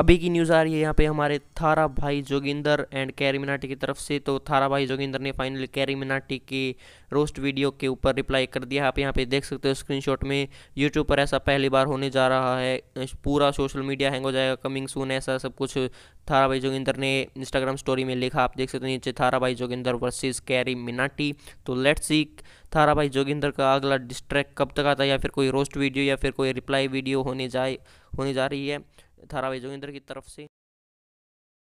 अभी की न्यूज़ आ रही है यहाँ पे हमारे थारा भाई जोगिंदर एंड कैरी मिनाटी की तरफ से तो थारा भाई जोगिंदर ने फाइनली कैरी मिनाटी की रोस्ट वीडियो के ऊपर रिप्लाई कर दिया आप यहाँ पे देख सकते हो स्क्रीनशॉट में यूट्यूब पर ऐसा पहली बार होने जा रहा है पूरा सोशल मीडिया हैंग हो जाएगा कमिंग सून ऐसा सब कुछ थारा भाई जोगिंदर ने इंस्टाग्राम स्टोरी में लिखा आप देख सकते हो नीचे थारा भाई जोगिंदर वर्सेज कैरी मिनाटी तो लेट्स सी थारा भाई जोगिंदर का अगला डिस्ट्रैक कब तक आता है या फिर कोई रोस्ट वीडियो या फिर कोई रिप्लाई वीडियो होने जाए होने जा रही है थारा जोगिंदर की तरफ से